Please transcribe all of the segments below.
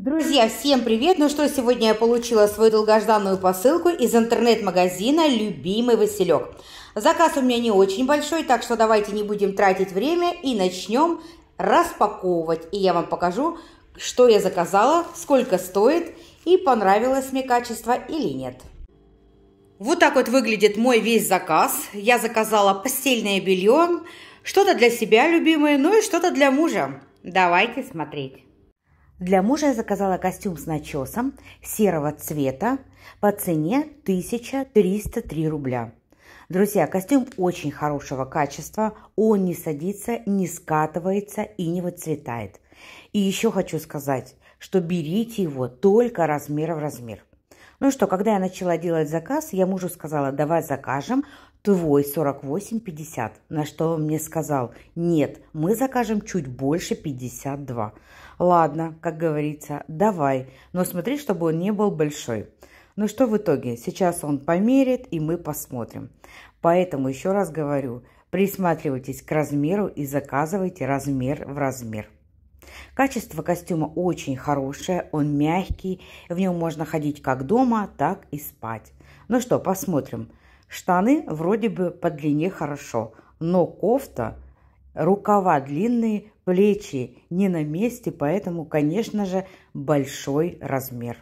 Друзья, всем привет! Ну что, сегодня я получила свою долгожданную посылку из интернет-магазина «Любимый Василек». Заказ у меня не очень большой, так что давайте не будем тратить время и начнем распаковывать. И я вам покажу, что я заказала, сколько стоит и понравилось мне качество или нет. Вот так вот выглядит мой весь заказ. Я заказала постельное белье, что-то для себя любимое, ну и что-то для мужа. Давайте смотреть. Для мужа я заказала костюм с начесом серого цвета по цене 1303 рубля. Друзья, костюм очень хорошего качества, он не садится, не скатывается и не выцветает. И еще хочу сказать, что берите его только размер в размер. Ну что, когда я начала делать заказ, я мужу сказала, давай закажем твой 48-50, На что он мне сказал, нет, мы закажем чуть больше 52. Ладно, как говорится, давай, но смотри, чтобы он не был большой. Ну что в итоге, сейчас он померит и мы посмотрим. Поэтому еще раз говорю, присматривайтесь к размеру и заказывайте размер в размер. Качество костюма очень хорошее, он мягкий, в нем можно ходить как дома, так и спать. Ну что, посмотрим. Штаны вроде бы по длине хорошо, но кофта, рукава длинные, плечи не на месте, поэтому, конечно же, большой размер.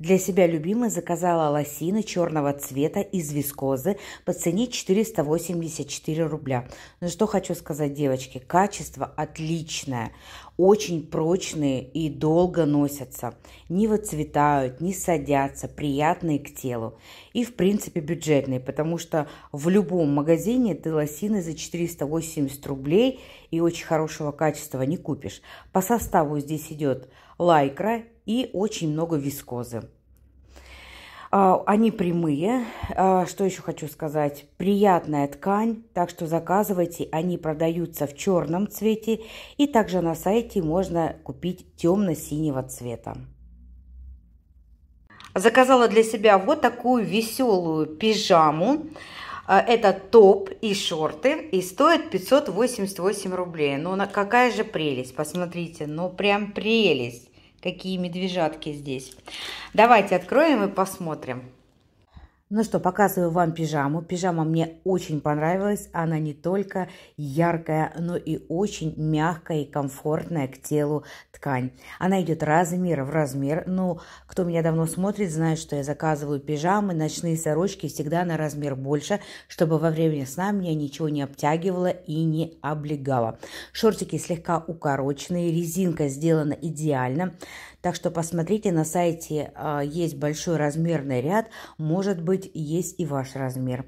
Для себя любимой заказала лосины черного цвета из вискозы по цене 484 рубля. Ну что хочу сказать, девочки, качество отличное очень прочные и долго носятся, не выцветают, не садятся, приятные к телу и, в принципе, бюджетные, потому что в любом магазине ты лосины за 480 рублей и очень хорошего качества не купишь. По составу здесь идет лайкра и очень много вискозы. А, они прямые. А, что еще хочу сказать? Приятная ткань, так что заказывайте. Они продаются в черном цвете. И также на сайте можно купить темно-синего цвета. Заказала для себя вот такую веселую пижаму. А, это топ и шорты. И стоит 588 рублей. Ну, какая же прелесть. Посмотрите, ну прям прелесть какие медвежатки здесь. Давайте откроем и посмотрим. Ну что, показываю вам пижаму. Пижама мне очень понравилась. Она не только яркая, но и очень мягкая и комфортная к телу ткань. Она идет размер в размер. Ну, кто меня давно смотрит, знает, что я заказываю пижамы, ночные сорочки всегда на размер больше, чтобы во время сна меня ничего не обтягивало и не облегало. Шортики слегка укороченные, резинка сделана идеально. Так что посмотрите, на сайте а, есть большой размерный ряд, может быть, есть и ваш размер.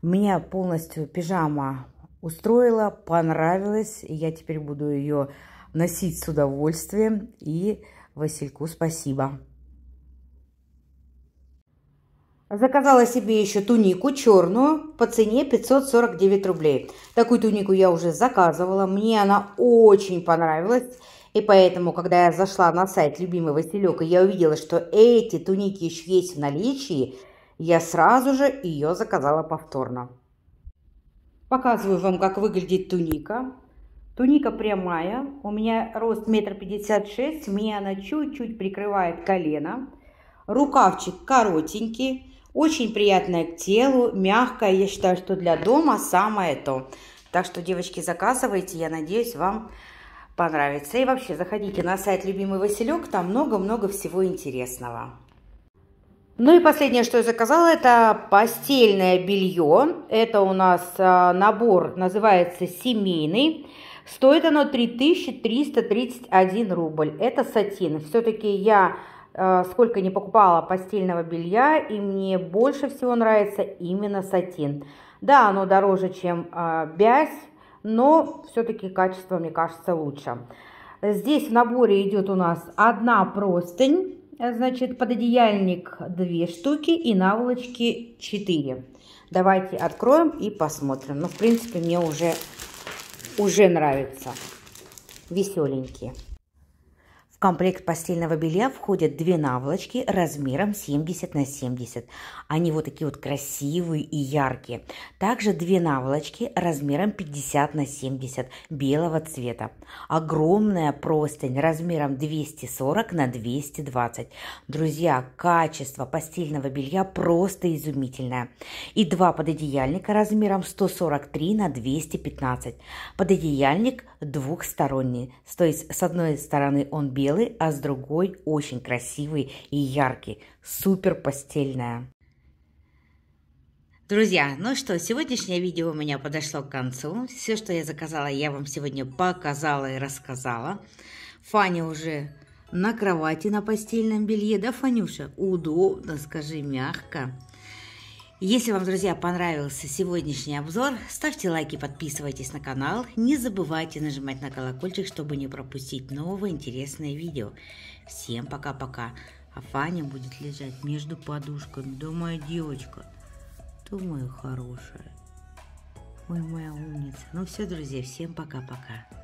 Меня полностью пижама устроила, понравилась. Я теперь буду ее носить с удовольствием. И Васильку спасибо. Заказала себе еще тунику черную по цене 549 рублей. Такую тунику я уже заказывала. Мне она очень понравилась. И поэтому, когда я зашла на сайт «Любимый Василек», и я увидела, что эти туники еще есть в наличии, я сразу же ее заказала повторно. Показываю вам, как выглядит туника. Туника прямая, у меня рост метр пятьдесят шесть, мне она чуть-чуть прикрывает колено. Рукавчик коротенький, очень приятная к телу, мягкая, я считаю, что для дома самое то. Так что, девочки, заказывайте, я надеюсь, вам понравится. И вообще, заходите на сайт «Любимый Василек», там много-много всего интересного. Ну и последнее, что я заказала, это постельное белье. Это у нас а, набор, называется «Семейный». Стоит оно 3331 рубль. Это сатин. Все-таки я а, сколько не покупала постельного белья, и мне больше всего нравится именно сатин. Да, оно дороже, чем а, бязь, но все-таки качество, мне кажется, лучше. Здесь в наборе идет у нас одна простынь, значит, пододеяльник 2 штуки и наволочки 4. Давайте откроем и посмотрим. Ну, в принципе, мне уже, уже нравится. Веселенькие. В комплект постельного белья входят две наволочки размером 70 на 70. Они вот такие вот красивые и яркие. Также две наволочки размером 50 на 70 белого цвета. Огромная простынь размером 240 на 220. Друзья, качество постельного белья просто изумительное. И два пододеяльника размером 143 на 215. Пододеяльник двухсторонний. То есть с одной стороны он белый, белый, а с другой очень красивый и яркий. Супер постельная. Друзья, ну что, сегодняшнее видео у меня подошло к концу. Все, что я заказала, я вам сегодня показала и рассказала. Фаня уже на кровати, на постельном белье, да, Фанюша? Удобно, скажи мягко. Если вам, друзья, понравился сегодняшний обзор, ставьте лайки, подписывайтесь на канал. Не забывайте нажимать на колокольчик, чтобы не пропустить новые интересные видео. Всем пока-пока. А Фаня будет лежать между подушками. Да, моя девочка. Ты моя хорошая. Ой, моя умница. Ну все, друзья, всем пока-пока.